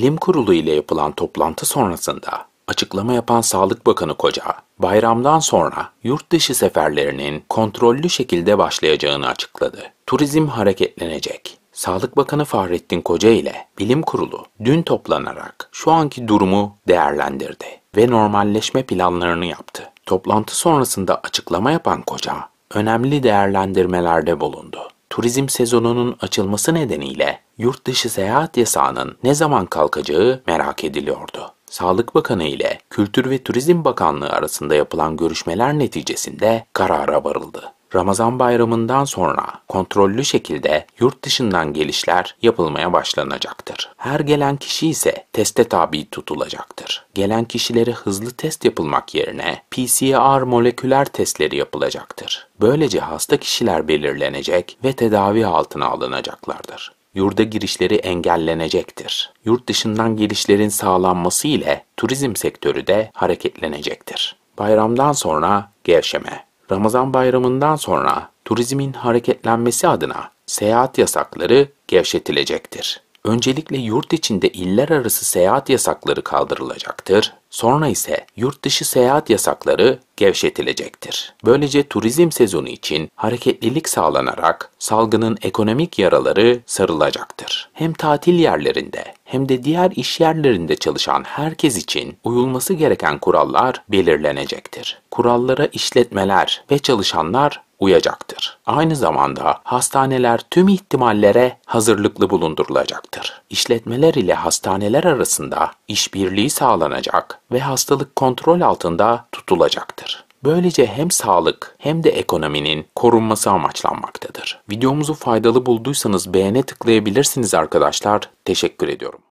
Bilim Kurulu ile yapılan toplantı sonrasında açıklama yapan Sağlık Bakanı Koca, bayramdan sonra yurt dışı seferlerinin kontrollü şekilde başlayacağını açıkladı. Turizm hareketlenecek. Sağlık Bakanı Fahrettin Koca ile Bilim Kurulu dün toplanarak şu anki durumu değerlendirdi ve normalleşme planlarını yaptı. Toplantı sonrasında açıklama yapan Koca, önemli değerlendirmelerde bulundu turizm sezonunun açılması nedeniyle yurt dışı seyahat yasağının ne zaman kalkacağı merak ediliyordu. Sağlık Bakanı ile Kültür ve Turizm Bakanlığı arasında yapılan görüşmeler neticesinde karara varıldı. Ramazan bayramından sonra kontrollü şekilde yurt dışından gelişler yapılmaya başlanacaktır. Her gelen kişi ise teste tabi tutulacaktır. Gelen kişilere hızlı test yapılmak yerine PCR moleküler testleri yapılacaktır. Böylece hasta kişiler belirlenecek ve tedavi altına alınacaklardır yurda girişleri engellenecektir. Yurt dışından gelişlerin sağlanması ile turizm sektörü de hareketlenecektir. Bayramdan sonra gevşeme Ramazan bayramından sonra turizmin hareketlenmesi adına seyahat yasakları gevşetilecektir. Öncelikle yurt içinde iller arası seyahat yasakları kaldırılacaktır. Sonra ise yurt dışı seyahat yasakları gevşetilecektir. Böylece turizm sezonu için hareketlilik sağlanarak salgının ekonomik yaraları sarılacaktır. Hem tatil yerlerinde hem de diğer iş yerlerinde çalışan herkes için uyulması gereken kurallar belirlenecektir. Kurallara işletmeler ve çalışanlar uyacaktır. Aynı zamanda hastaneler tüm ihtimallere hazırlıklı bulundurulacaktır. İşletmeler ile hastaneler arasında işbirliği sağlanacak ve hastalık kontrol altında tutulacaktır. Böylece hem sağlık hem de ekonominin korunması amaçlanmaktadır. Videomuzu faydalı bulduysanız beğene tıklayabilirsiniz arkadaşlar. Teşekkür ediyorum.